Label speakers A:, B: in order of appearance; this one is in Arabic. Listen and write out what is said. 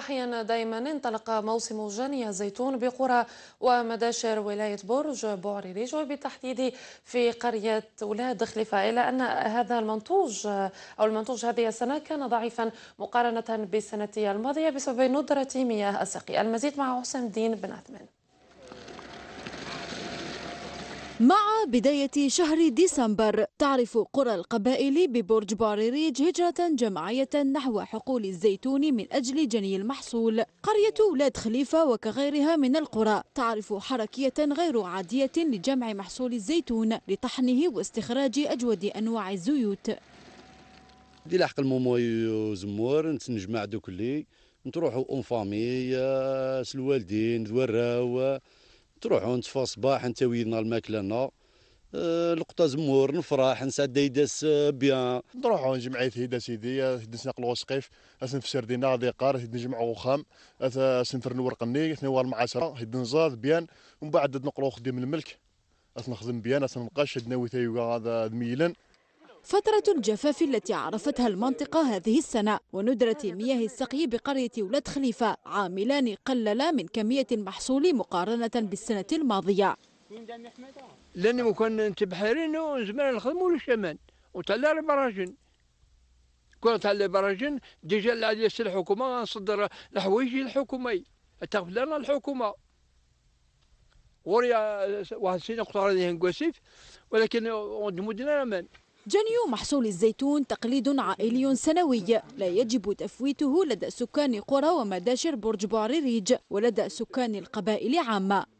A: أحيانا دائما انطلق موسم جني الزيتون بقرى ومداشر ولاية برج بوعريريج وبالتحديد في قرية ولاد خليفة إلا أن هذا المنتوج أو المنتوج هذه السنة كان ضعيفا مقارنة بالسنة الماضية بسبب ندرة مياه السقي المزيد مع حسام الدين بن عثمان
B: مع بداية شهر ديسمبر تعرف قرى القبائل ببرج باريريج هجرة جماعية نحو حقول الزيتون من أجل جني المحصول قرية ولاد خليفة وكغيرها من القرى تعرف حركية غير عادية لجمع محصول الزيتون لطحنه واستخراج أجود أنواع الزيوت
C: دي لحق الموموي وزمور نجمع دو كلي نتروحوا اون فامي آه، سلوالدين دوراو تروحوا نتفاو صباح نتاوينا الماكله آه، لقطة زمور نفرح نسعد يداس آه، بيان
D: نروحوا نجمعوا هيدا سيدي هدسنا قلو سقيف اسن في سردينا غادي قار نجمعو خام اسن في نور قني اثنين المعاشرة هد زاد بيان ومن بعد نقلو خدم الملك نخدم بيان اثنقاش نبقاش ناوي تايوغا هذا ميلان
B: فترة الجفاف التي عرفتها المنطقة هذه السنة وندرة مياه السقي بقرية ولاد خليفة عاملان قللا من كمية المحصول مقارنة بالسنة الماضية
E: لأن كنا نتبحرين وزمان نخدموا للشمال وطلع البراجن كون تاع البراجن ديجا اللي الحكومة نصدر الحوايج الحكومي تغفل لنا الحكومة وريا واحد السنة قطرة نقوسيف ولكن مدنا من
B: جني محصول الزيتون تقليد عائلي سنوي لا يجب تفويته لدى سكان قرى ومداشر برج بوعريريج ولدى سكان القبائل عامة